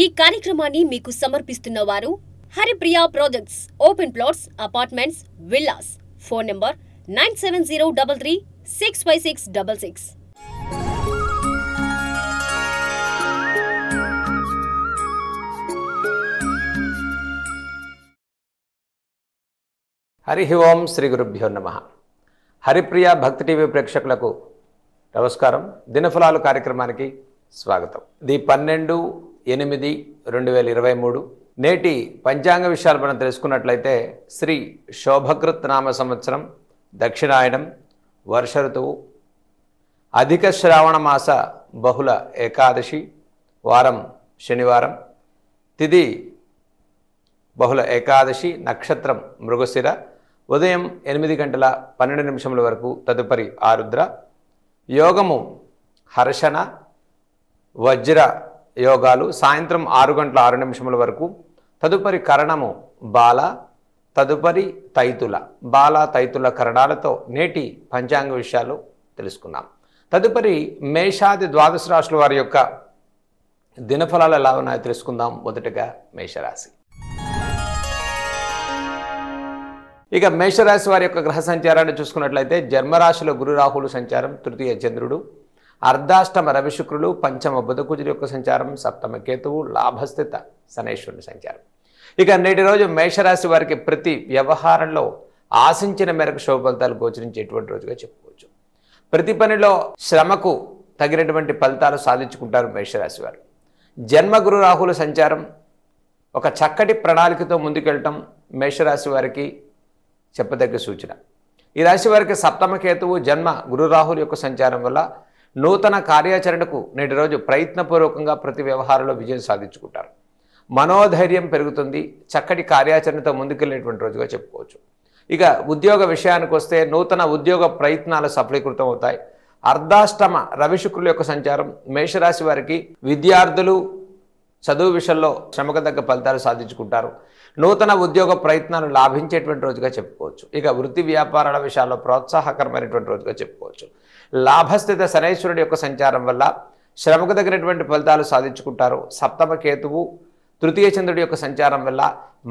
ఈ కార్యక్రమాన్ని మీకు సమర్పిస్తున్న వారు Haripriya projects open plots apartments villas phone number nine seven zero double three six five six double six హరి ఓం శ్రీ గురుభ్యో నమ హరిప్రియ భక్తి టీవీ ప్రేక్షకులకు నమస్కారం దినఫలాలు కార్యక్రమానికి స్వాగతం ది పన్నెండు ఎనిమిది రెండు వేల ఇరవై మూడు నేటి పంచాంగ విషయాలు మనం తెలుసుకున్నట్లయితే శ్రీ శోభకృత్ నామ సంవత్సరం దక్షిణాయనం వర్ష ఋతువు అధిక శ్రావణ మాస బహుళ ఏకాదశి వారం శనివారం తిది బహుళ ఏకాదశి నక్షత్రం మృగశిర ఉదయం ఎనిమిది గంటల పన్నెండు నిమిషముల వరకు తదుపరి ఆరుద్ర యోగము హర్షణ వజ్ర యోగాలు సాయంత్రం ఆరు గంటల ఆరు నిమిషముల వరకు తదుపరి కరణము బాల తదుపరి తైతుల బాల తైతుల కరణాలతో నేటి పంచాంగ విషయాలు తెలుసుకున్నాం తదుపరి మేషాది ద్వాదశ రాశుల వారి యొక్క దినఫలాలు ఎలా ఉన్నాయో తెలుసుకుందాం మొదటగా మేషరాశి ఇక మేషరాశి వారి యొక్క గ్రహ సంచారాన్ని చూసుకున్నట్లయితే జన్మరాశిలో గురు రాహులు సంచారం తృతీయ చంద్రుడు అర్ధాష్టమ రవిశుక్రులు పంచమ బుధకుజుడి యొక్క సంచారం సప్తమ కేతువు లాభస్థిత శనేశ్వరుని సంచారం ఇక నేటి రోజు మేషరాశి వారికి ప్రతి వ్యవహారంలో ఆశించిన మేరకు శుభ ఫలితాలు గోచరించేటువంటి రోజుగా చెప్పుకోవచ్చు ప్రతి పనిలో శ్రమకు తగినటువంటి ఫలితాలు సాధించుకుంటారు మేషరాశి వారు జన్మగురు రాహుల సంచారం ఒక చక్కటి ప్రణాళికతో ముందుకెళ్ళటం మేషరాశి వారికి చెప్పదగ్గ సూచన ఈ రాశి వారికి సప్తమ కేతువు జన్మ గురురాహుల యొక్క సంచారం వల్ల నూతన కార్యాచరణకు నేటి రోజు ప్రయత్నపూర్వకంగా ప్రతి వ్యవహారంలో విజయం సాధించుకుంటారు మనోధైర్యం పెరుగుతుంది చక్కటి కార్యాచరణతో ముందుకెళ్ళినటువంటి రోజుగా చెప్పుకోవచ్చు ఇక ఉద్యోగ విషయానికి వస్తే నూతన ఉద్యోగ ప్రయత్నాలు సఫలీకృతం అవుతాయి అర్ధాష్టమ రవిశుక్రుల యొక్క సంచారం మేషరాశి వారికి విద్యార్థులు చదువు విషయంలో శ్రమకు తగ్గ ఫలితాలు సాధించుకుంటారు నూతన ఉద్యోగ ప్రయత్నాలు లాభించేటువంటి రోజుగా చెప్పుకోవచ్చు ఇక వృత్తి వ్యాపారాల విషయాల్లో ప్రోత్సాహకరమైనటువంటి రోజుగా చెప్పుకోవచ్చు లాభస్థిత శనైశ్వరుడి యొక్క సంచారం వల్ల శ్రమకు తగినటువంటి ఫలితాలు సాధించుకుంటారు సప్తమ కేతువు తృతీయ చంద్రుడి యొక్క సంచారం వల్ల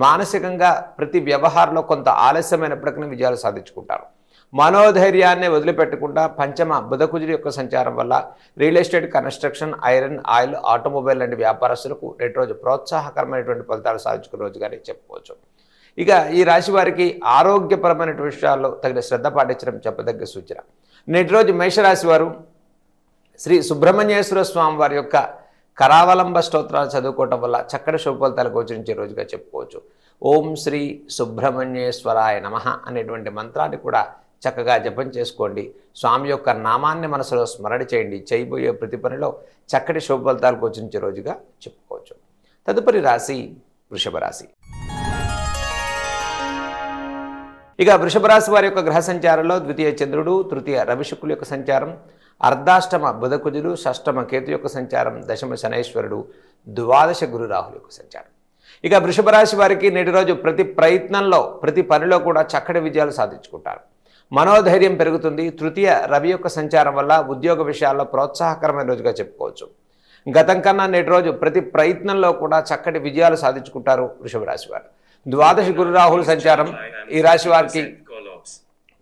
మానసికంగా ప్రతి వ్యవహారంలో కొంత ఆలస్యమైనప్పటికీ విజయాలు సాధించుకుంటారు మనోధైర్యాన్ని వదిలిపెట్టకుండా పంచమ బుధకుజుడి యొక్క సంచారం వల్ల real estate construction iron oil automobile లాంటి వ్యాపారస్తులకు నేటి రోజు ప్రోత్సాహకరమైనటువంటి ఫలితాలు సాధించుకునే రోజుగానే చెప్పుకోవచ్చు ఇక ఈ రాశి వారికి ఆరోగ్యపరమైన విషయాల్లో తగిన శ్రద్ధ పాటించడం చెప్పదగ్గ సూచన నేటి రోజు మేషరాశి వారు శ్రీ సుబ్రహ్మణ్యేశ్వర స్వామి వారి యొక్క కరావలంబ స్తోత్రాలు చదువుకోవటం వల్ల చక్కటి శుభఫలితాలు గోచరించే రోజుగా చెప్పుకోవచ్చు ఓం శ్రీ సుబ్రహ్మణ్యేశ్వరాయ నమ అనేటువంటి మంత్రాన్ని కూడా చక్కగా జపం చేసుకోండి స్వామి యొక్క నామాన్ని మనసులో స్మరణ చేయండి చేయబోయే ప్రతి పనిలో చక్కటి శుభ ఫలితాలు గోచరించే రోజుగా చెప్పుకోవచ్చు తదుపరి రాశి వృషభ రాశి ఇక వృషభ రాశి వారి యొక్క గ్రహ సంచారంలో ద్వితీయ చంద్రుడు తృతీయ రవిశుకుల యొక్క సంచారం అర్ధాష్టమ బుధకుజుడు షష్టమ కేతు యొక్క సంచారం దశమ శనేశ్వరుడు ద్వాదశ గురు రాహుల యొక్క సంచారం ఇక వృషభ రాశి వారికి నేటి రోజు ప్రతి ప్రయత్నంలో ప్రతి పనిలో కూడా చక్కటి విజయాలు సాధించుకుంటారు మనోధైర్యం పెరుగుతుంది తృతీయ రవి యొక్క సంచారం వల్ల ఉద్యోగ విషయాల్లో ప్రోత్సాహకరమైన రోజుగా చెప్పుకోవచ్చు గతం కన్నా నేటి రోజు ప్రతి ప్రయత్నంలో కూడా చక్కటి విజయాలు సాధించుకుంటారు వృషభ రాశి వారు ద్వాదశ గురు రాహుల సంచారం ఈ రాశి వారికి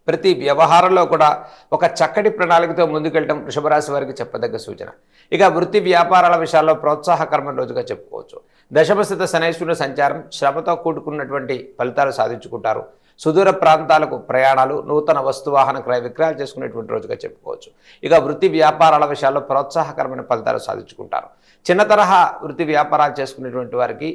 ప్రతి వ్యవహారంలో కూడా ఒక చక్కటి ప్రణాళికతో ముందుకెళ్ళడం వృషభరాశి వారికి చెప్పదగ్గ సూచన ఇక వృత్తి వ్యాపారాల విషయాల్లో ప్రోత్సాహకరమైన రోజుగా చెప్పుకోవచ్చు దశమస్థిత శనేశ్వరుల సంచారం శ్రమతో కూడుకున్నటువంటి ఫలితాలు సాధించుకుంటారు సుదూర ప్రాంతాలకు ప్రయాణాలు నూతన వస్తువాహన క్రయ విక్రయాలు చేసుకునేటువంటి రోజుగా చెప్పుకోవచ్చు ఇక వృత్తి వ్యాపారాల విషయాల్లో ప్రోత్సాహకరమైన ఫలితాలు సాధించుకుంటారు చిన్న తరహా వృత్తి వ్యాపారాలు చేసుకునేటువంటి వారికి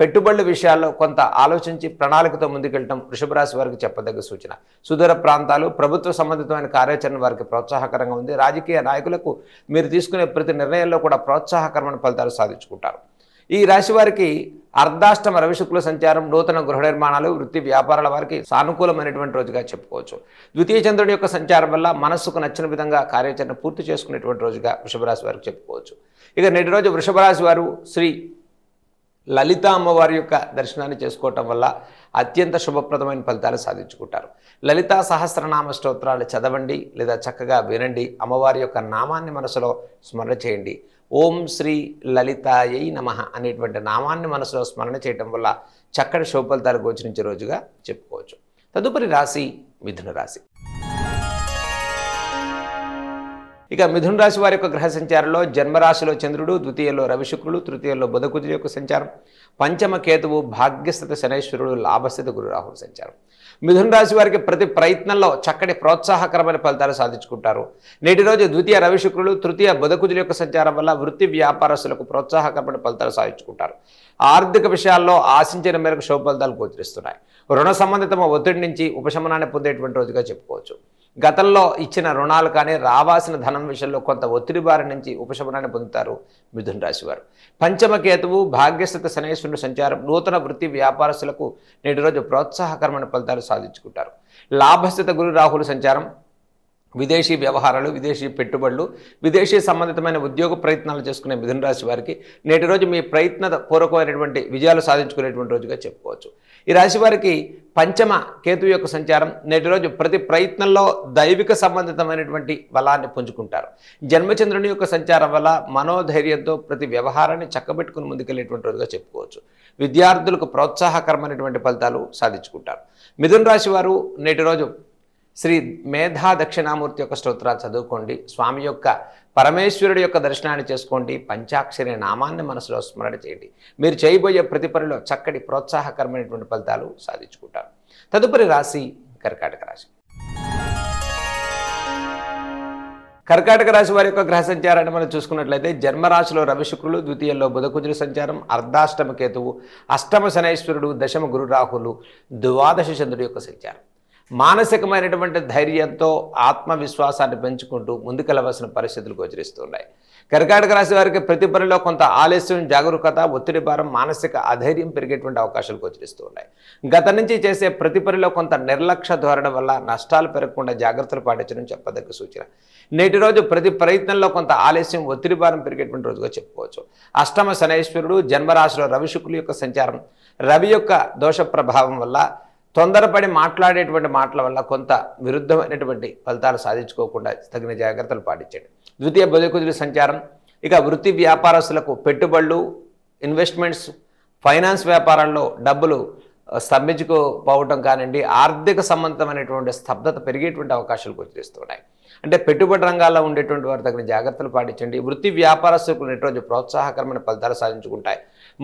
పెట్టుబడుల విషయాల్లో కొంత ఆలోచించి ప్రణాళికతో ముందుకెళ్ళటం వృషభరాశి వారికి చెప్పదగ్గ సూచన సుదూర ప్రాంతాలు ప్రభుత్వ సంబంధితమైన కార్యాచరణ వారికి ప్రోత్సాహకరంగా ఉంది రాజకీయ నాయకులకు మీరు తీసుకునే ప్రతి నిర్ణయంలో కూడా ప్రోత్సాహకరమైన ఫలితాలు సాధించుకుంటారు ఈ రాశి వారికి అర్ధాష్టమ రవిశుక్ల సంచారం నూతన గృహ నిర్మాణాలు వృత్తి వ్యాపారాల వారికి సానుకూలమైనటువంటి రోజుగా చెప్పుకోవచ్చు ద్వితీయ చంద్రుడి యొక్క సంచారం వల్ల మనస్సుకు నచ్చిన విధంగా కార్యాచరణ పూర్తి చేసుకునేటువంటి రోజుగా వృషభరాశి వారికి చెప్పుకోవచ్చు ఇక నేటి రోజు వృషభరాశి వారు శ్రీ లలిత అమ్మవారి యొక్క దర్శనాన్ని చేసుకోవటం వల్ల అత్యంత శుభప్రదమైన ఫలితాలు సాధించుకుంటారు లలితా సహస్రనామ స్తోత్రాలు చదవండి లేదా చక్కగా వినండి అమ్మవారి యొక్క నామాన్ని మనసులో స్మరణ చేయండి ఓం శ్రీ లలితాయై నమ అనేటువంటి నామాన్ని మనసులో స్మరణ చేయటం వల్ల చక్కటి శుభఫలితాలు గోచరించే రోజుగా చెప్పుకోవచ్చు తదుపరి రాశి మిథున రాశి ఇక మిథున రాశి వారి యొక్క గ్రహ సంచారంలో జన్మరాశిలో చంద్రుడు ద్వితీయంలో రవిశుక్రుడు తృతీయంలో బుధకుజు యొక్క సంచారం పంచమ కేతువు భాగ్యస్థిత శనైశ్వరుడు లాభస్థిత గురురాహుడు సంచారం మిథున రాశి వారికి ప్రతి ప్రయత్నంలో చక్కటి ప్రోత్సాహకరమైన ఫలితాలు సాధించుకుంటారు నేటి రోజు ద్వితీయ రవి శుక్రులు తృతీయ బుధకుజుల యొక్క సంచారం వల్ల వృత్తి వ్యాపారస్తులకు ప్రోత్సాహకరమైన ఫలితాలు సాధించుకుంటారు ఆర్థిక విషయాల్లో ఆశించిన మేరకు శుభ ఫలితాలు గోచరిస్తున్నాయి రుణ సంబంధితమ ఒత్తిడి నుంచి ఉపశమనాన్ని పొందేటువంటి రోజుగా చెప్పుకోవచ్చు గతంలో ఇచ్చిన రుణాలు కానీ రావాల్సిన ధనం విషయంలో కొంత ఒత్తిడి బారి నుంచి ఉపశమనాన్ని పొందుతారు మిథున్ రాశివారు పంచమ పంచమకేతువు భాగ్యస్థిత శనేశ్వరుడు సంచారం నూతన వృత్తి వ్యాపారస్తులకు నేటి రోజు ప్రోత్సాహకరమైన ఫలితాలు సాధించుకుంటారు లాభస్థిత గురు రాహుల సంచారం విదేశీ వ్యవహారాలు విదేశీ పెట్టుబడులు విదేశీ సంబంధితమైన ఉద్యోగ ప్రయత్నాలు చేసుకునే మిథున రాశి వారికి నేటి రోజు మీ ప్రయత్న పూర్వకమైనటువంటి విజయాలు సాధించుకునేటువంటి రోజుగా చెప్పుకోవచ్చు ఈ రాశి వారికి పంచమ కేతు యొక్క సంచారం నేటి రోజు ప్రతి ప్రయత్నంలో దైవిక సంబంధితమైనటువంటి బలాన్ని పుంజుకుంటారు జన్మచంద్రుని యొక్క సంచారం వల్ల మనోధైర్యంతో ప్రతి వ్యవహారాన్ని చక్కబెట్టుకుని ముందుకెళ్లేటువంటి రోజుగా చెప్పుకోవచ్చు విద్యార్థులకు ప్రోత్సాహకరమైనటువంటి ఫలితాలు సాధించుకుంటారు మిథున రాశి వారు నేటి రోజు శ్రీ మేధా దక్షిణామూర్తి యొక్క స్తోత్రాలు చదువుకోండి స్వామి యొక్క పరమేశ్వరుడి యొక్క దర్శనాన్ని చేసుకోండి పంచాక్షరి నామాన్ని మనసులో స్మరణ చేయండి మీరు చేయబోయే ప్రతి పనిలో చక్కటి ప్రోత్సాహకరమైనటువంటి ఫలితాలు సాధించుకుంటారు తదుపరి రాశి కర్కాటక రాశి కర్కాటక రాశి వారి యొక్క గ్రహ సంచారాన్ని మనం చూసుకున్నట్లయితే జన్మరాశిలో రవిశుక్రులు ద్వితీయంలో బుధకుజుల సంచారం అర్ధాష్టమ కేతువు అష్టమ శనేశ్వరుడు దశమ గురు రాహులు ద్వాదశ చంద్రుడి యొక్క సంచారం మానసికమైనటువంటి ధైర్యంతో ఆత్మవిశ్వాసాన్ని పెంచుకుంటూ ముందుకెళ్లవలసిన పరిస్థితులు గోచరిస్తున్నాయి కర్కాటక రాశి వారికి ప్రతి పనిలో కొంత ఆలస్యం జాగరూకత ఒత్తిడి భారం మానసిక అధైర్యం పెరిగేటువంటి అవకాశాలు గోచరిస్తూ ఉన్నాయి గత నుంచి చేసే ప్రతి పనిలో కొంత నిర్లక్ష్య ధోరణ వల్ల నష్టాలు పెరగకుండా జాగ్రత్తలు పాటించడం చెప్పదగ్గ సూచన నేటి రోజు ప్రతి ప్రయత్నంలో కొంత ఆలస్యం ఒత్తిడి భారం పెరిగేటువంటి రోజుగా చెప్పుకోవచ్చు అష్టమ శనైశ్వరుడు జన్మరాశిలో రవి యొక్క సంచారం రవి యొక్క దోష ప్రభావం వల్ల తొందరపడి మాట్లాడేటువంటి మాటల వల్ల కొంత విరుద్ధమైనటువంటి ఫలితాలు సాధించుకోకుండా తగిన జాగ్రత్తలు పాటించండి ద్వితీయ బుధకుజుడి సంచారం ఇక వృత్తి వ్యాపారస్తులకు పెట్టుబడులు ఇన్వెస్ట్మెంట్స్ ఫైనాన్స్ వ్యాపారాల్లో డబ్బులు స్తంభించుకోపోవటం కానివ్వండి ఆర్థిక సంబంధమైనటువంటి స్తబ్దత పెరిగేటువంటి అవకాశాలు గోచరిస్తున్నాయి అంటే పెట్టుబడి రంగాల్లో ఉండేటువంటి వారు తగిన జాగ్రత్తలు పాటించండి వృత్తి వ్యాపారస్తులకు నెట్ రోజు ప్రోత్సాహకరమైన ఫలితాలు సాధించుకుంటాయి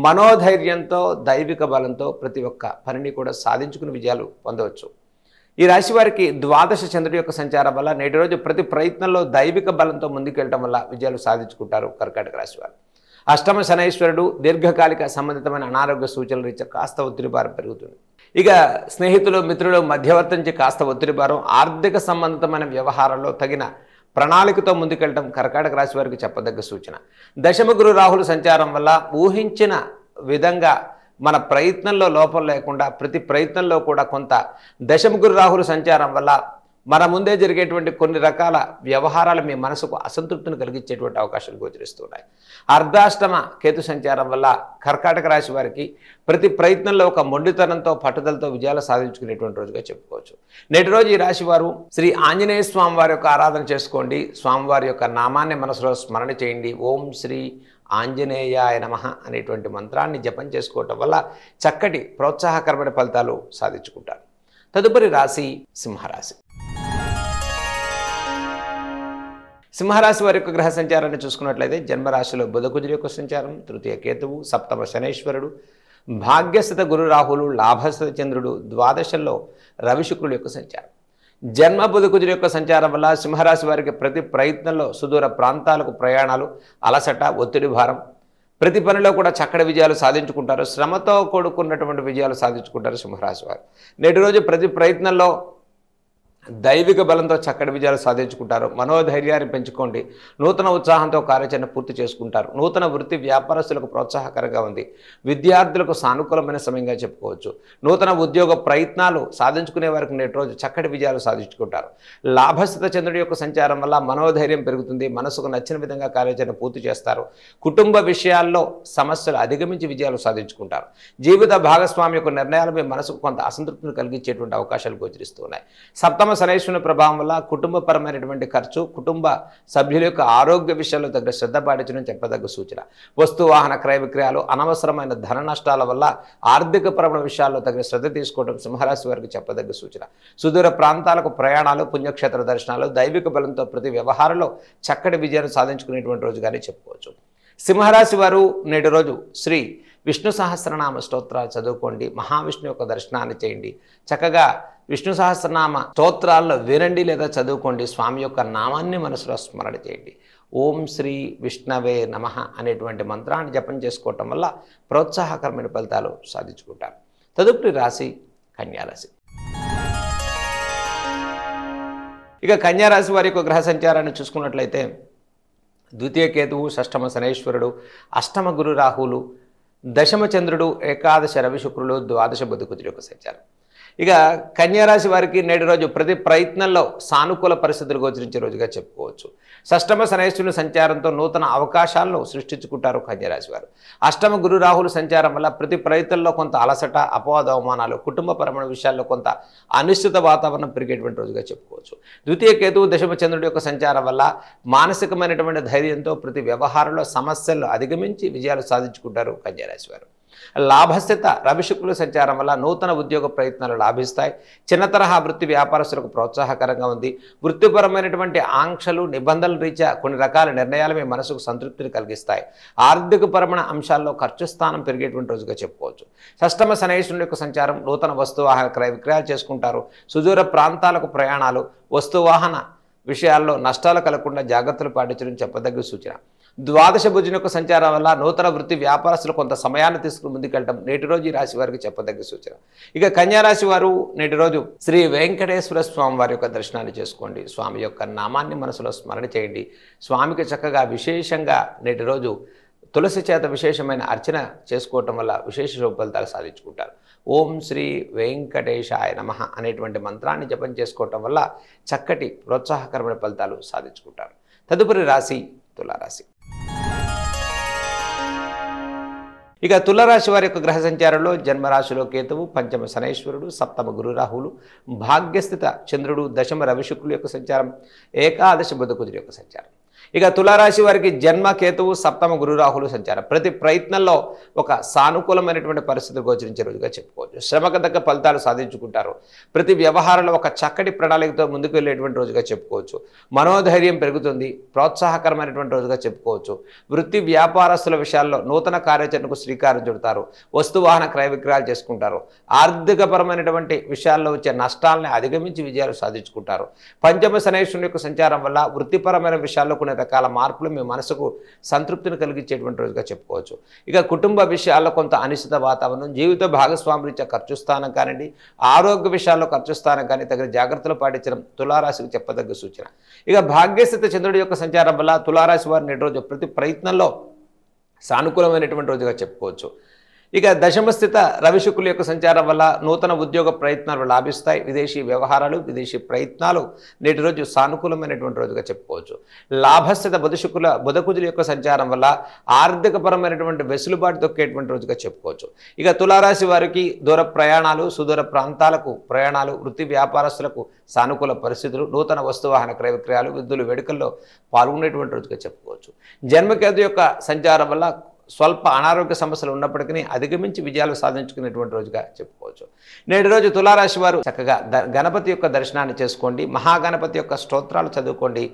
మనోధైర్యంతో దైవిక బలంతో ప్రతి ఒక్క పనిని కూడా సాధించుకుని విజయాలు పొందవచ్చు ఈ రాశి వారికి ద్వాదశ చంద్రుడి యొక్క సంచారం వల్ల నేటి రోజు ప్రతి ప్రయత్నంలో దైవిక బలంతో ముందుకెళ్ళడం వల్ల విజయాలు సాధించుకుంటారు కర్కాటక రాశి వారు అష్టమ శనైశ్వరుడు దీర్ఘకాలిక సంబంధితమైన అనారోగ్య సూచనలు రీత్యా కాస్త ఒత్తిడి భారం పెరుగుతుంది ఇక స్నేహితులు మిత్రులు మధ్యవర్తించి కాస్త ఒత్తిడి భారం ఆర్థిక సంబంధితమైన వ్యవహారంలో తగిన ప్రణాళికతో ముందుకెళ్ళడం కర్కాటక రాశి వారికి చెప్పదగ్గ సూచన దశమగురు రాహుల సంచారం వల్ల ఊహించిన విధంగా మన ప్రయత్నంలో లోపం లేకుండా ప్రతి ప్రయత్నంలో కూడా కొంత దశమ గురు రాహుల సంచారం వల్ల మన ముందే జరిగేటువంటి కొన్ని రకాల వ్యవహారాలు మీ మనసుకు అసంతృప్తిని కలిగించేటువంటి అవకాశాలు గోచరిస్తున్నాయి అర్ధాష్టమ కేతు సంచారం వల్ల కర్కాటక రాశి వారికి ప్రతి ప్రయత్నంలో ఒక మొండితనంతో పట్టుదలతో విజయాలు సాధించుకునేటువంటి రోజుగా చెప్పుకోవచ్చు నేటి రోజు ఈ రాశి వారు శ్రీ ఆంజనేయ స్వామి వారి యొక్క ఆరాధన చేసుకోండి స్వామివారి యొక్క నామాన్ని మనసులో స్మరణ చేయండి ఓం శ్రీ ఆంజనేయ నమః అనేటువంటి మంత్రాన్ని జపం చేసుకోవటం వల్ల చక్కటి ప్రోత్సాహకరమైన ఫలితాలు సాధించుకుంటారు తదుపరి రాశి సింహరాశి సింహరాశి వారి యొక్క గ్రహ సంచారాన్ని చూసుకున్నట్లయితే జన్మరాశిలో బుధకుజుడి యొక్క సంచారం తృతీయ కేతువు సప్తమ శనేశ్వరుడు భాగ్యస్థిత గురు రాహులు లాభస్థిత చంద్రుడు ద్వాదశంలో రవిశుక్రుడు యొక్క సంచారం జన్మ బుధకుజుడి యొక్క సంచారం వల్ల సింహరాశి వారికి ప్రతి ప్రయత్నంలో సుదూర ప్రాంతాలకు ప్రయాణాలు అలసట ఒత్తిడి భారం ప్రతి పనిలో కూడా చక్కటి విజయాలు సాధించుకుంటారు శ్రమతో కూడుకున్నటువంటి విజయాలు సాధించుకుంటారు సింహరాశి వారు నేటి రోజు ప్రతి ప్రయత్నంలో దైవిక బలంతో చక్కటి విజయాలు సాధించుకుంటారు మనోధైర్యాన్ని పెంచుకోండి నూతన ఉత్సాహంతో కార్యాచరణ పూర్తి చేసుకుంటారు నూతన వృత్తి వ్యాపారస్తులకు ప్రోత్సాహకరంగా ఉంది విద్యార్థులకు సానుకూలమైన సమయంగా చెప్పుకోవచ్చు నూతన ఉద్యోగ ప్రయత్నాలు సాధించుకునే వారికి నేటి రోజు చక్కటి విజయాలు సాధించుకుంటారు లాభస్థిత చంద్రుడి యొక్క సంచారం వల్ల మనోధైర్యం పెరుగుతుంది మనసుకు నచ్చిన విధంగా కార్యాచరణ పూర్తి చేస్తారు కుటుంబ విషయాల్లో సమస్యలు అధిగమించి విజయాలు సాధించుకుంటారు జీవిత భాగస్వామి యొక్క నిర్ణయాలు మీ మనసుకు కొంత అసంతృప్తిని కలిగించేటువంటి అవకాశాలు గోచరిస్తున్నాయి సప్తమ శనైశ్వరుని ప్రభావం వల్ల కుటుంబపరమైనటువంటి ఖర్చు కుటుంబ సభ్యుల యొక్క ఆరోగ్య విషయాల్లో తగ్గ శ్రద్ధ పాటించడం చెప్పదగ్గ సూచన వస్తు వాహన క్రయ విక్రయాలు అనవసరమైన ధన నష్టాల వల్ల ఆర్థిక పరమైన విషయాల్లో తగిన శ్రద్ధ తీసుకోవడం సింహరాశి వారికి చెప్పదగ్గ సూచన సుదూర ప్రాంతాలకు ప్రయాణాలు పుణ్యక్షేత్ర దర్శనాలు దైవిక బలంతో ప్రతి వ్యవహారంలో చక్కటి విజయాన్ని సాధించుకునేటువంటి రోజుగానే చెప్పుకోవచ్చు సింహరాశి వారు నేటి రోజు శ్రీ విష్ణు సహస్రనామ స్తోత్రాలు చదువుకోండి మహావిష్ణు యొక్క దర్శనాన్ని చేయండి చక్కగా విష్ణు సహస్రనామ స్తోత్రాల్లో వినండి లేదా చదువుకోండి స్వామి యొక్క నామాన్ని మనసులో స్మరణ చేయండి ఓం శ్రీ విష్ణవే నమ అనేటువంటి మంత్రాన్ని జపం చేసుకోవటం వల్ల ప్రోత్సాహకరమైన ఫలితాలు సాధించుకుంటారు తదుపరి రాశి కన్యారాశి ఇక కన్యారాశి వారి యొక్క గ్రహ సంచారాన్ని చూసుకున్నట్లయితే ద్వితీయ కేతువు షష్టమ శనేశ్వరుడు అష్టమ గురు రాహులు దశమచంద్రుడు ఏకాదశ రవి ద్వాదశ బుధుకుతులు యొక్క సంచారం ఇక కన్యారాశి వారికి నేటి రోజు ప్రతి ప్రయత్నంలో సానుకూల పరిస్థితులు గోచరించే రోజుగా చెప్పుకోవచ్చు షష్టమ శనేశ్వరుని సంచారంతో నూతన అవకాశాలను సృష్టించుకుంటారు కన్యారాశి వారు అష్టమ గురు రాహుల సంచారం వల్ల ప్రతి ప్రయత్నంలో కొంత అలసట అపవాద అవమానాలు కుటుంబపరమైన విషయాల్లో కొంత అనిశ్చిత వాతావరణం పెరిగేటువంటి రోజుగా చెప్పుకోవచ్చు ద్వితీయ కేతువు దశమ చంద్రుడి యొక్క సంచారం వల్ల మానసికమైనటువంటి ధైర్యంతో ప్రతి వ్యవహారంలో సమస్యలను అధిగమించి విజయాలు సాధించుకుంటారు కన్యారాశి వారు లాభస్థిత రవిశుక్రుల సంచారం వల్ల నూతన ఉద్యోగ ప్రయత్నాలు లాభిస్తాయి చిన్న తరహా వృత్తి వ్యాపారస్తులకు ప్రోత్సాహకరంగా ఉంది వృత్తిపరమైనటువంటి ఆంక్షలు నిబంధనలు రీత్యా కొన్ని రకాల నిర్ణయాలు మీ మనసుకు సంతృప్తిని కలిగిస్తాయి ఆర్థికపరమైన అంశాల్లో ఖర్చు స్థానం పెరిగేటువంటి రోజుగా చెప్పుకోవచ్చు షష్టమ శనైశ్వరుని యొక్క సంచారం నూతన వస్తువాహన క్రయ విక్రయాలు చేసుకుంటారు సుదూర ప్రాంతాలకు ప్రయాణాలు వస్తువాహన విషయాల్లో నష్టాలు కలగకుండా జాగ్రత్తలు పాటించడం చెప్పదగ్గ సూచన ద్వాదశ భుజన యొక్క సంచారం వల్ల నూతన వృత్తి వ్యాపారస్తులు కొంత సమయాన్ని తీసుకుని ముందుకెళ్ళడం నేటి రోజు ఈ రాశి వారికి చెప్పదగ్గ సూచన ఇక కన్యారాశి వారు నేటి రోజు శ్రీ వెంకటేశ్వర స్వామి వారి యొక్క దర్శనాన్ని చేసుకోండి స్వామి యొక్క నామాన్ని మనసులో స్మరణ చేయండి స్వామికి చక్కగా విశేషంగా నేటి రోజు తులసి చేత విశేషమైన అర్చన చేసుకోవటం వల్ల విశేష శుభఫలితాలు సాధించుకుంటారు ఓం శ్రీ వెంకటేశాయ నమ అనేటువంటి మంత్రాన్ని జపం చేసుకోవటం వల్ల చక్కటి ప్రోత్సాహకరమైన ఫలితాలు సాధించుకుంటారు తదుపరి రాశి తులారాశి ఇక తులరాశి వారి యొక్క గ్రహ సంచారంలో జన్మరాశిలో కేతువు పంచమ శనైశ్వరుడు సప్తమ గురు రాహులు భాగ్యస్థిత చంద్రుడు దశమ రవిశుక్రుల యొక్క సంచారం ఏకాదశ బుధ కుదురు యొక్క సంచారం ఇక తులారాశి వారికి జన్మ కేతువు సప్తమ గురు రాహులు సంచారం ప్రతి ప్రయత్నంలో ఒక సానుకూలమైనటువంటి పరిస్థితులు గోచరించే రోజుగా చెప్పుకోవచ్చు శ్రమకు తగ్గ ఫలితాలు సాధించుకుంటారు ప్రతి వ్యవహారంలో ఒక చక్కటి ప్రణాళికతో ముందుకు వెళ్ళేటువంటి రోజుగా చెప్పుకోవచ్చు మనోధైర్యం పెరుగుతుంది ప్రోత్సాహకరమైనటువంటి రోజుగా చెప్పుకోవచ్చు వృత్తి వ్యాపారస్తుల విషయాల్లో నూతన కార్యాచరణకు శ్రీకారం చుడతారు వస్తువాహన క్రయ విక్రయాలు చేసుకుంటారు ఆర్థికపరమైనటువంటి విషయాల్లో వచ్చే నష్టాలని అధిగమించి విజయాలు సాధించుకుంటారు పంచమ శనేశ్వరుని యొక్క సంచారం వల్ల వృత్తిపరమైన విషయాల్లో కొన్ని రకాల మార్పులు మీ మనసుకు సంతృప్తిని కలిగించేటువంటి రోజుగా చెప్పుకోవచ్చు ఇక కుటుంబ విషయాల్లో కొంత అనిశ్చిత వాతావరణం జీవిత భాగస్వామి ఇచ్చే ఖర్చు స్థానం కానివ్వండి ఆరోగ్య విషయాల్లో ఖర్చు స్థానం కానీ తగిన జాగ్రత్తలు పాటించడం తులారాశికి చెప్పదగ్గ సూచన ఇక భాగ్యస్థిత చంద్రుడి యొక్క సంచారం వల్ల తులారాశి వారు నేటి రోజు ప్రతి ప్రయత్నంలో సానుకూలమైనటువంటి రోజుగా చెప్పుకోవచ్చు ఇక దశమస్థిత రవిశుకుల యొక్క సంచారం వల్ల నూతన ఉద్యోగ ప్రయత్నాలు లాభిస్తాయి విదేశీ వ్యవహారాలు విదేశీ ప్రయత్నాలు నేటి రోజు సానుకూలమైనటువంటి రోజుగా చెప్పుకోవచ్చు లాభస్థిత బుధశుకుల బుధకుజుల యొక్క సంచారం వల్ల ఆర్థికపరమైనటువంటి వెసులుబాటు దొక్కేటువంటి రోజుగా చెప్పుకోవచ్చు ఇక తులారాశి వారికి దూర ప్రయాణాలు సుదూర ప్రాంతాలకు ప్రయాణాలు వృత్తి వ్యాపారస్తులకు సానుకూల పరిస్థితులు నూతన వస్తువాహన క్రయ విక్రయాలు విద్యులు వేడుకల్లో పాల్గొనేటువంటి రోజుగా చెప్పుకోవచ్చు జన్మకేతు యొక్క సంచారం వల్ల స్వల్ప అనారోగ్య సమస్యలు ఉన్నప్పటికీ అధిగమించి విజయాలు సాధించుకునేటువంటి రోజుగా చెప్పుకోవచ్చు నేటి రోజు తులారాశి వారు చక్కగా గణపతి యొక్క దర్శనాన్ని చేసుకోండి మహాగణపతి యొక్క స్తోత్రాలు చదువుకోండి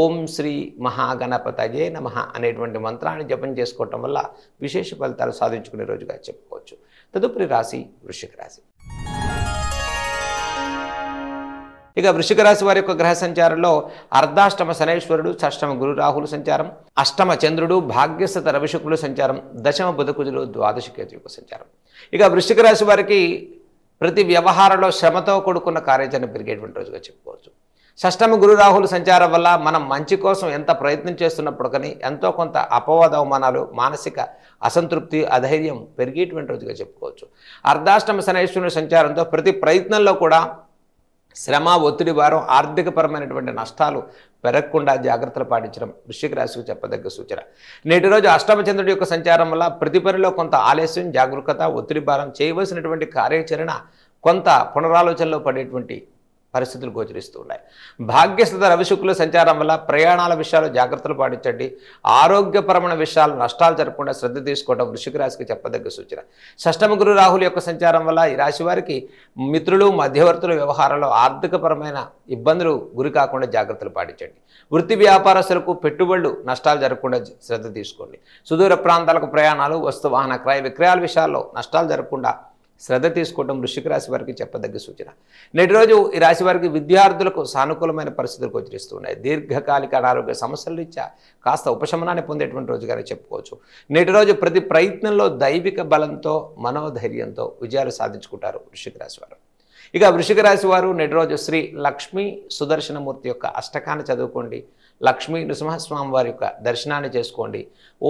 ఓం శ్రీ మహాగణపతయే నమ అనేటువంటి మంత్రాన్ని జపం చేసుకోవటం వల్ల విశేష ఫలితాలు సాధించుకునే రోజుగా చెప్పుకోవచ్చు తదుపరి రాశి వృషిక రాశి ఇక వృషిక రాశి వారి యొక్క గ్రహ సంచారంలో అర్ధాష్టమ శనేశ్వరుడు షష్టమ గురు రాహుల సంచారం అష్టమ చంద్రుడు భాగ్యస్థత రవిశుకుల సంచారం దశమ బుధకుజులు ద్వాదశ కేతు యొక్క సంచారం ఇక వృషిక రాశి వారికి ప్రతి వ్యవహారంలో శ్రమతో కూడుకున్న కార్యాచరణ పెరిగేటువంటి రోజుగా చెప్పుకోవచ్చు షష్టమ గురు రాహుల సంచారం వల్ల మనం మంచి కోసం ఎంత ప్రయత్నం చేస్తున్నప్పుడు కానీ ఎంతో కొంత అపవాద అవమానాలు మానసిక అసంతృప్తి అధైర్యం పెరిగేటువంటి రోజుగా చెప్పుకోవచ్చు అర్ధాష్టమ శనేశ్వరుని సంచారంతో ప్రతి ప్రయత్నంలో కూడా శ్రమ ఒత్తిడి వారం ఆర్థికపరమైనటువంటి నష్టాలు పెరగకుండా జాగ్రత్తలు పాటించడం వృషిక రాశికి చెప్పదగ్గ సూచన నేటి రోజు అష్టమచంద్రుడి యొక్క సంచారం వల్ల ప్రతి పనిలో కొంత ఆలస్యం జాగ్రత్త ఒత్తిడి భారం చేయవలసినటువంటి కార్యాచరణ కొంత పునరాలోచనలో పడేటువంటి పరిస్థితులు గోచరిస్తూ ఉన్నాయి భాగ్యస్థత రవిశుక్ల సంచారం వల్ల ప్రయాణాల విషయాలు జాగ్రత్తలు పాటించండి ఆరోగ్యపరమైన విషయాలు నష్టాలు జరగకుండా శ్రద్ధ తీసుకోవడం వృషిక రాశికి చెప్పదగ్గ సూచన షష్టమ గురు రాహుల యొక్క సంచారం వల్ల ఈ రాశి వారికి మిత్రులు మధ్యవర్తుల వ్యవహారంలో ఆర్థికపరమైన ఇబ్బందులు గురి కాకుండా జాగ్రత్తలు పాటించండి వృత్తి వ్యాపారస్తులకు పెట్టుబడులు నష్టాలు జరగకుండా శ్రద్ధ తీసుకోండి సుదూర ప్రాంతాలకు ప్రయాణాలు వస్తు వాహన క్రయ విక్రయాల విషయాల్లో నష్టాలు జరగకుండా శ్రద్ధ తీసుకోవడం వృషిక రాశి వారికి చెప్పదగ్గ సూచన నేటి రోజు ఈ రాశి వారికి విద్యార్థులకు సానుకూలమైన పరిస్థితులు ఉన్నాయి దీర్ఘకాలిక అనారోగ్య సమస్యల రీత్యా కాస్త ఉపశమనాన్ని పొందేటువంటి రోజుగానే చెప్పుకోవచ్చు నేటి రోజు ప్రతి ప్రయత్నంలో దైవిక బలంతో మనోధైర్యంతో విజయాలు సాధించుకుంటారు వృషిక రాశి వారు ఇక వృషిక రాశి వారు నేటి రోజు శ్రీ లక్ష్మీ సుదర్శనమూర్తి యొక్క అష్టకాన్ని చదువుకోండి లక్ష్మీ నృసింహస్వామి వారి యొక్క దర్శనాన్ని చేసుకోండి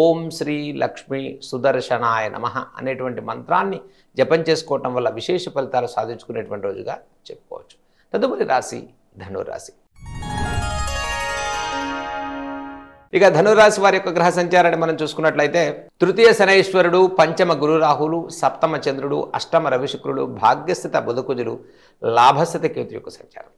ఓం శ్రీ లక్ష్మీ సుదర్శనాయ నమ అనేటువంటి మంత్రాన్ని జపం చేసుకోవటం వల్ల విశేష ఫలితాలు సాధించుకునేటువంటి రోజుగా చెప్పుకోవచ్చు తదుపరి రాశి ధనురాశి ఇక ధనురాశి వారి యొక్క గ్రహ సంచారాన్ని మనం చూసుకున్నట్లయితే తృతీయ శనైశ్వరుడు పంచమ గురు రాహులు సప్తమ చంద్రుడు అష్టమ రవిశుక్రుడు భాగ్యస్థిత బుధకుజుడు లాభస్థిత కేతు యొక్క సంచారం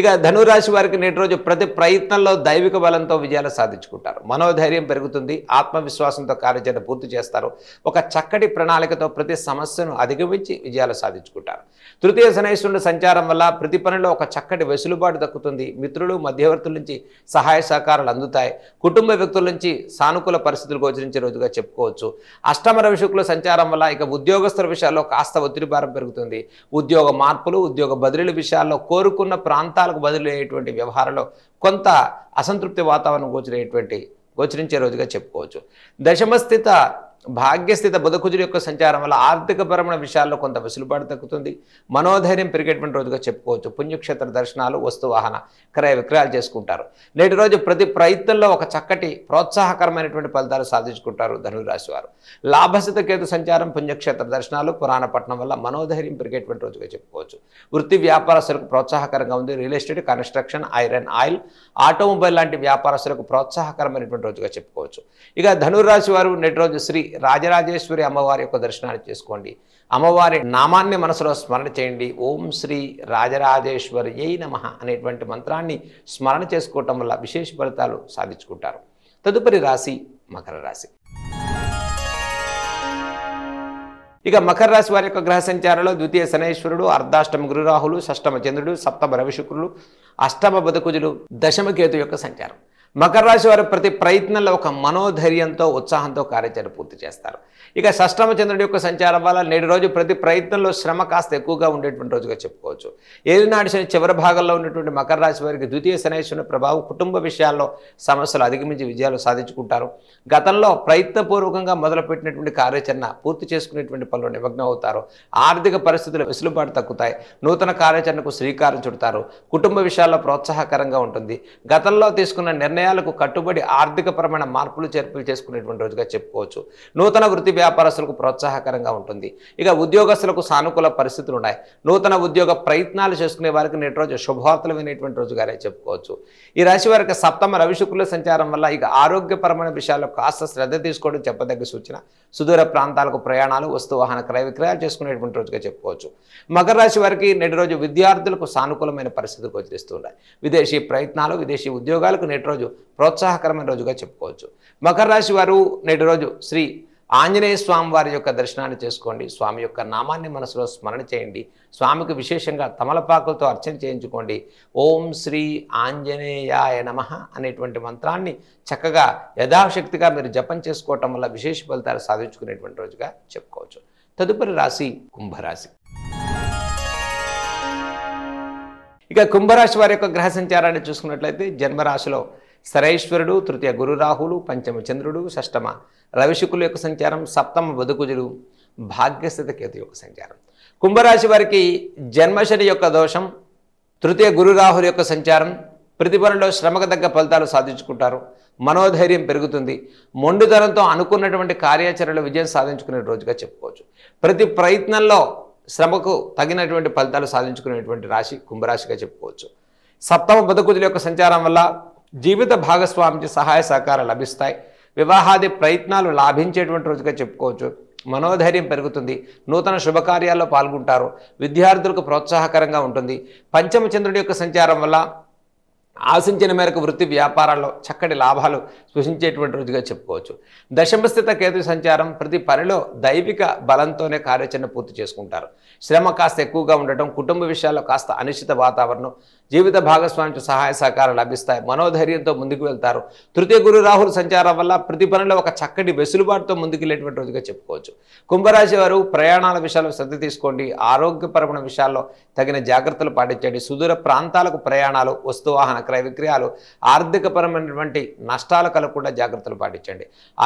ఇక ధనురాశి వారికి నేటి రోజు ప్రతి ప్రయత్నంలో దైవిక బలంతో విజయాలు సాధించుకుంటారు మనోధైర్యం పెరుగుతుంది ఆత్మవిశ్వాసంతో కార్యచరణ పూర్తి చేస్తారు ఒక చక్కటి ప్రణాళికతో ప్రతి సమస్యను అధిగమించి విజయాలు సాధించుకుంటారు తృతీయ శనేశ్వరుడు సంచారం వల్ల ప్రతి పనిలో ఒక చక్కటి వెసులుబాటు దక్కుతుంది మిత్రులు మధ్యవర్తుల నుంచి సహాయ సహకారాలు అందుతాయి కుటుంబ వ్యక్తుల నుంచి సానుకూల పరిస్థితులు గోచరించే రోజుగా చెప్పుకోవచ్చు అష్టమర విషుకుల సంచారం వల్ల ఇక ఉద్యోగస్తుల విషయాల్లో కాస్త ఒత్తిడి భారం పెరుగుతుంది ఉద్యోగ మార్పులు ఉద్యోగ బదిలీల విషయాల్లో కోరుకున్న ప్రాంతం ప్రాంతాలకు బదిలయ్యేటువంటి వ్యవహారంలో కొంత అసంతృప్తి వాతావరణం గోచరేటువంటి గోచరించే రోజుగా చెప్పుకోవచ్చు దశమస్థిత భాగ్యస్థిత బుధకుజుడి యొక్క సంచారం వల్ల ఆర్థికపరమైన విషయాల్లో కొంత వెసులుబాటు తగ్గుతుంది మనోధైర్యం పెరిగేటువంటి రోజుగా చెప్పుకోవచ్చు పుణ్యక్షేత్ర దర్శనాలు వస్తువాహన క్రయ విక్రయాలు చేసుకుంటారు నేటి రోజు ప్రతి ప్రయత్నంలో ఒక చక్కటి ప్రోత్సాహకరమైనటువంటి ఫలితాలు సాధించుకుంటారు ధనురాశి వారు లాభసిత కేతు సంచారం పుణ్యక్షేత్ర దర్శనాలు పురాణపట్నం వల్ల మనోధైర్యం పెరిగేటువంటి రోజుగా చెప్పుకోవచ్చు వృత్తి వ్యాపారస్తులకు ప్రోత్సాహకరంగా ఉంది real estate construction iron oil automobile లాంటి వ్యాపారస్తులకు ప్రోత్సాహకరమైనటువంటి రోజుగా చెప్పుకోవచ్చు ఇక ధనురాశి వారు నేటి రోజు శ్రీ రాజరాజేశ్వరి అమ్మవారి యొక్క దర్శనాన్ని చేసుకోండి అమ్మవారి నామాన్ని మనసులో స్మరణ చేయండి ఓం శ్రీ రాజరాజేశ్వరి ఏ నమ అనేటువంటి మంత్రాన్ని స్మరణ చేసుకోవటం వల్ల విశేష ఫలితాలు సాధించుకుంటారు తదుపరి రాశి మకర రాశి ఇక మకర రాశి వారి యొక్క గ్రహ సంచారంలో ద్వితీయ శనేశ్వరుడు అర్ధాష్టమ గురురాహులు షష్టమ చంద్రుడు సప్తమ రవిశుక్రులు అష్టమ బుధకుజులు దశమకేతు యొక్క సంచారం మకర రాశి వారు ప్రతి ప్రయత్నంలో ఒక మనోధైర్యంతో ఉత్సాహంతో కార్యాచరణ పూర్తి చేస్తారు ఇక షష్టమ చంద్రుడి యొక్క సంచారం వల్ల నేడు రోజు ప్రతి ప్రయత్నంలో శ్రమ కాస్త ఎక్కువగా ఉండేటువంటి రోజుగా చెప్పుకోవచ్చు ఏలినాడు శని చివరి భాగంలో ఉన్నటువంటి మకర రాశి వారికి ద్వితీయ శనేశ్వరుని ప్రభావం కుటుంబ విషయాల్లో సమస్యలు అధిగమించి విజయాలు సాధించుకుంటారు గతంలో ప్రయత్నపూర్వకంగా మొదలుపెట్టినటువంటి కార్యాచరణ పూర్తి చేసుకునేటువంటి పనులు నిమగ్నం అవుతారు ఆర్థిక పరిస్థితులు వెసులుబాటు తగ్గుతాయి నూతన కార్యాచరణకు శ్రీకారం చుడతారు కుటుంబ విషయాల్లో ప్రోత్సాహకరంగా ఉంటుంది గతంలో తీసుకున్న నిర్ణయం నిర్ణయాలకు కట్టుబడి ఆర్థికపరమైన మార్పులు చేర్పులు చేసుకునేటువంటి రోజుగా చెప్పుకోవచ్చు నూతన వృత్తి వ్యాపారస్తులకు ప్రోత్సాహకరంగా ఉంటుంది ఇక ఉద్యోగస్తులకు సానుకూల పరిస్థితులు ఉన్నాయి నూతన ఉద్యోగ ప్రయత్నాలు చేసుకునే వారికి నేటి రోజు శుభవార్తలు వినేటువంటి రోజుగానే చెప్పుకోవచ్చు ఈ రాశి వారికి సప్తమ రవిశుకుల సంచారం వల్ల ఇక ఆరోగ్యపరమైన విషయాల్లో కాస్త శ్రద్ధ తీసుకోవడం చెప్పదగ్గ సూచన సుదూర ప్రాంతాలకు ప్రయాణాలు వస్తువాహన క్రయ విక్రయాలు చేసుకునేటువంటి రోజుగా చెప్పుకోవచ్చు మకర రాశి వారికి నేటి రోజు విద్యార్థులకు సానుకూలమైన పరిస్థితులు గోచరిస్తున్నాయి విదేశీ ప్రయత్నాలు విదేశీ ఉద్యోగాలకు నేటి రోజు ప్రోత్సాహకరమైన రోజుగా చెప్పుకోవచ్చు మకర రాశి వారు నేటి రోజు శ్రీ ఆంజనేయ స్వామి వారి యొక్క దర్శనాన్ని చేసుకోండి స్వామి యొక్క నామాన్ని మనసులో స్మరణ చేయండి స్వామికి విశేషంగా తమలపాకులతో అర్చన చేయించుకోండి ఓం శ్రీ ఆంజనేయాయ నమ అనేటువంటి మంత్రాన్ని చక్కగా యథాశక్తిగా మీరు జపం చేసుకోవటం వల్ల విశేష ఫలితాలు సాధించుకునేటువంటి రోజుగా చెప్పుకోవచ్చు తదుపరి రాశి కుంభరాశి ఇక కుంభరాశి వారి యొక్క గ్రహ సంచారాన్ని చూసుకున్నట్లయితే జన్మరాశిలో సరైశ్వరుడు తృతీయ గురురాహులు పంచమ చంద్రుడు షష్టమ రవిశుకుల యొక్క సంచారం సప్తమ బదుకుజులు భాగ్యస్థిత కేతు యొక్క సంచారం కుంభరాశి వారికి జన్మశని యొక్క దోషం తృతీయ గురురాహుల యొక్క సంచారం ప్రతి పనిలో శ్రమకు తగ్గ ఫలితాలు సాధించుకుంటారు మనోధైర్యం పెరుగుతుంది మొండుతనంతో అనుకున్నటువంటి కార్యాచరణలో విజయం సాధించుకునే రోజుగా చెప్పుకోవచ్చు ప్రతి ప్రయత్నంలో శ్రమకు తగినటువంటి ఫలితాలు సాధించుకునేటువంటి రాశి కుంభరాశిగా చెప్పుకోవచ్చు సప్తమ బతుకుతుల యొక్క సంచారం వల్ల జీవిత భాగస్వామికి సహాయ సహకారాలు లభిస్తాయి వివాహాది ప్రయత్నాలు లాభించేటువంటి రోజుగా చెప్పుకోవచ్చు మనోధైర్యం పెరుగుతుంది నూతన శుభకార్యాల్లో పాల్గొంటారు విద్యార్థులకు ప్రోత్సాహకరంగా ఉంటుంది పంచమచంద్రుడి యొక్క సంచారం వల్ల ఆశించిన మేరకు వృత్తి వ్యాపారాల్లో చక్కటి లాభాలు సృష్టించేటువంటి రోజుగా చెప్పుకోవచ్చు దశమస్థిత కేతు సంచారం ప్రతి పనిలో దైవిక బలంతోనే కార్యాచరణ పూర్తి చేసుకుంటారు శ్రమ కాస్త ఎక్కువగా ఉండటం కుటుంబ విషయాల్లో కాస్త అనిశ్చిత వాతావరణం జీవిత భాగస్వామికి సహాయ సహకారాలు లభిస్తాయి మనోధైర్యంతో ముందుకు వెళ్తారు తృతీయ గురు రాహుల సంచారం వల్ల ప్రతి పనిలో ఒక చక్కటి వెసులుబాటుతో ముందుకు వెళ్ళేటువంటి రోజుగా చెప్పుకోవచ్చు కుంభరాశి వారు ప్రయాణాల విషయాల్లో శ్రద్ధ తీసుకోండి ఆరోగ్యపరమైన విషయాల్లో తగిన జాగ్రత్తలు పాటించండి సుదూర ప్రాంతాలకు ప్రయాణాలు వస్తువాహన క్రయ విక్రయాలు ఆర్థికపరమైనటువంటి నష్టాలు కలగకుండా జాగ్రత్తలు పాటించండి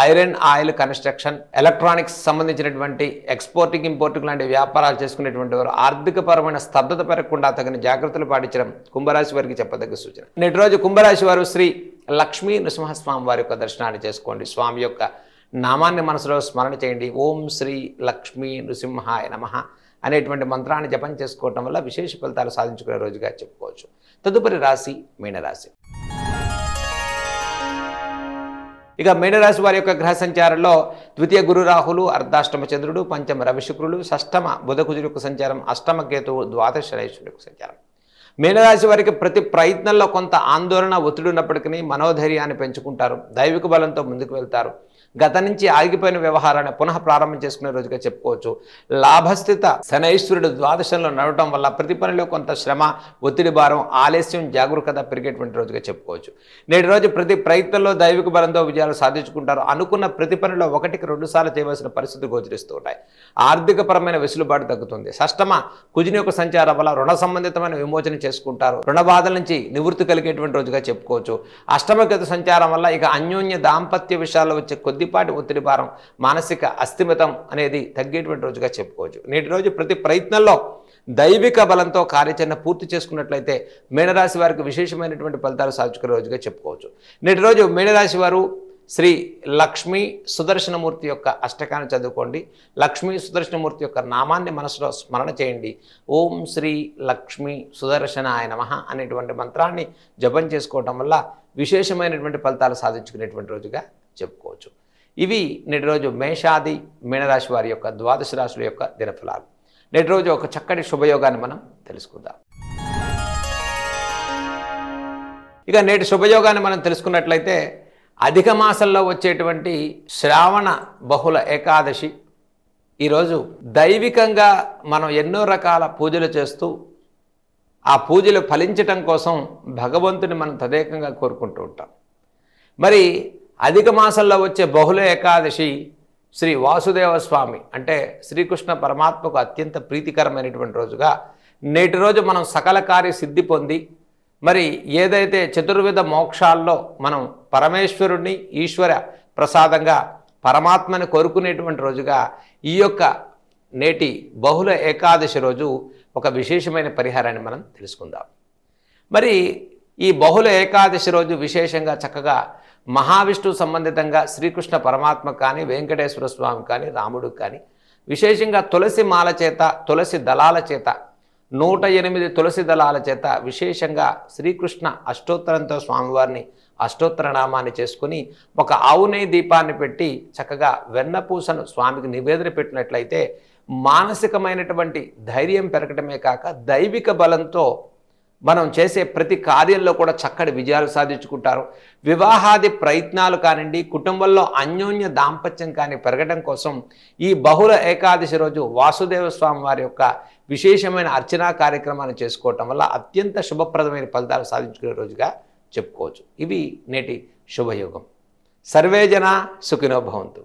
ఐరన్ ఆయిల్ కన్స్ట్రక్షన్ ఎలక్ట్రానిక్స్ సంబంధించినటువంటి ఎక్స్పోర్టింగ్ ఇంపోర్టింగ్ లాంటి వ్యాపారాలు చేసుకునేటువంటి వారు ఆర్థికపరమైన స్తబ్దత పెరగకుండా తగిన జాగ్రత్తలు పాటించడం కుంభరాశి వారికి చెప్పదగ్గ సూచన నేటి రోజు కుంభరాశి వారు శ్రీ లక్ష్మీ నృసింహస్వామి వారి యొక్క దర్శనాన్ని చేసుకోండి స్వామి యొక్క నామాన్ని మనసులో స్మరణ చేయండి ఓం శ్రీ లక్ష్మీ నృసింహాయ నమ అనేటువంటి మంత్రాన్ని జపం చేసుకోవటం వల్ల విశేష ఫలితాలు సాధించుకునే రోజుగా చెప్పుకోవచ్చు తదుపరి రాశి మీనరాశి ఇక మీనరాశి వారి యొక్క గ్రహ సంచారంలో ద్వితీయ గురు రాహులు అర్ధాష్టమ చంద్రుడు పంచమ రవిశుక్రుడు షష్టమ బుధకుజుడు యొక్క సంచారం అష్టమ కేతువు ద్వాదశ రైశుడు యొక్క సంచారం మీనరాశి వారికి ప్రతి ప్రయత్నంలో కొంత ఆందోళన ఒత్తిడి ఉన్నప్పటికీ మనోధైర్యాన్ని పెంచుకుంటారు దైవిక బలంతో ముందుకు వెళ్తారు గత నుంచి ఆగిపోయిన వ్యవహారాన్ని పునః ప్రారంభం చేసుకునే రోజుగా చెప్పుకోవచ్చు లాభస్థిత శనైశ్వరుడు ద్వాదశంలో నడవటం వల్ల ప్రతి పనిలో కొంత శ్రమ ఒత్తిడి భారం ఆలస్యం జాగరూకత పెరిగేటువంటి రోజుగా చెప్పుకోవచ్చు నేటి రోజు ప్రతి ప్రయత్నంలో దైవిక బలంతో విజయాలు సాధించుకుంటారు అనుకున్న ప్రతి పనిలో ఒకటికి రెండు సార్లు చేయవలసిన పరిస్థితి గోచరిస్తూ ఉంటాయి ఆర్థికపరమైన వెసులుబాటు తగ్గుతుంది షష్టమ కుజుని యొక్క సంచారం వల్ల రుణ సంబంధితమైన విమోచన చేసుకుంటారు రుణ బాధల నుంచి నివృత్తి కలిగేటువంటి రోజుగా చెప్పుకోవచ్చు అష్టమ గత సంచారం వల్ల ఇక అన్యోన్య దాంపత్య విషయాల్లో వచ్చే కొద్ది కొద్దిపాటి ఒత్తిడి భారం మానసిక అస్థిమితం అనేది తగ్గేటువంటి రోజుగా చెప్పుకోవచ్చు నేటి రోజు ప్రతి ప్రయత్నంలో దైవిక బలంతో కార్యాచరణ పూర్తి చేసుకున్నట్లయితే మీనరాశి వారికి విశేషమైనటువంటి ఫలితాలు సాధించుకునే రోజుగా చెప్పుకోవచ్చు నేటి రోజు మీనరాశి వారు శ్రీ లక్ష్మీ సుదర్శనమూర్తి యొక్క అష్టకాన్ని చదువుకోండి లక్ష్మీ సుదర్శనమూర్తి యొక్క నామాన్ని మనసులో స్మరణ చేయండి ఓం శ్రీ లక్ష్మీ సుదర్శన నమ అనేటువంటి మంత్రాన్ని జపం చేసుకోవటం వల్ల విశేషమైనటువంటి ఫలితాలు సాధించుకునేటువంటి రోజుగా చెప్పుకోవచ్చు ఇవి నేటి రోజు మేషాది మీనరాశి వారి యొక్క ద్వాదశ రాశుల యొక్క దినఫలాలు నేటి రోజు ఒక చక్కటి శుభయోగాన్ని మనం తెలుసుకుందాం ఇక నేటి శుభయోగాన్ని మనం తెలుసుకున్నట్లయితే అధిక మాసంలో వచ్చేటువంటి శ్రావణ బహుళ ఏకాదశి ఈరోజు దైవికంగా మనం ఎన్నో రకాల పూజలు చేస్తూ ఆ పూజలు ఫలించటం కోసం భగవంతుని మనం తదేకంగా కోరుకుంటూ ఉంటాం మరి అధిక మాసంలో వచ్చే బహుళ ఏకాదశి శ్రీ వాసుదేవ స్వామి అంటే శ్రీకృష్ణ పరమాత్మకు అత్యంత ప్రీతికరమైనటువంటి రోజుగా నేటి రోజు మనం సకల కార్య సిద్ధి పొంది మరి ఏదైతే చతుర్విధ మోక్షాల్లో మనం పరమేశ్వరుణ్ణి ఈశ్వర ప్రసాదంగా పరమాత్మని కోరుకునేటువంటి రోజుగా ఈ యొక్క నేటి బహుళ ఏకాదశి రోజు ఒక విశేషమైన పరిహారాన్ని మనం తెలుసుకుందాం మరి ఈ బహుళ ఏకాదశి రోజు విశేషంగా చక్కగా మహావిష్ణు సంబంధితంగా శ్రీకృష్ణ పరమాత్మ కానీ వెంకటేశ్వర స్వామి కానీ రాముడు కానీ విశేషంగా తులసి మాల చేత తులసి దళాల చేత నూట ఎనిమిది తులసి దళాల చేత విశేషంగా శ్రీకృష్ణ అష్టోత్తరంతో స్వామివారిని అష్టోత్తర నామాన్ని చేసుకుని ఒక ఆవునే దీపాన్ని పెట్టి చక్కగా వెన్నపూసను స్వామికి నివేదన పెట్టినట్లయితే మానసికమైనటువంటి ధైర్యం పెరగటమే కాక దైవిక బలంతో మనం చేసే ప్రతి కార్యంలో కూడా చక్కటి విజయాలు సాధించుకుంటారు వివాహాది ప్రయత్నాలు కానివ్వండి కుటుంబంలో అన్యోన్య దాంపత్యం కానీ పెరగడం కోసం ఈ బహుళ ఏకాదశి రోజు వాసుదేవ స్వామి వారి యొక్క విశేషమైన అర్చనా కార్యక్రమాన్ని చేసుకోవటం వల్ల అత్యంత శుభప్రదమైన ఫలితాలు సాధించుకునే రోజుగా చెప్పుకోవచ్చు ఇవి నేటి శుభయోగం సర్వేజన సుఖినోభవంతు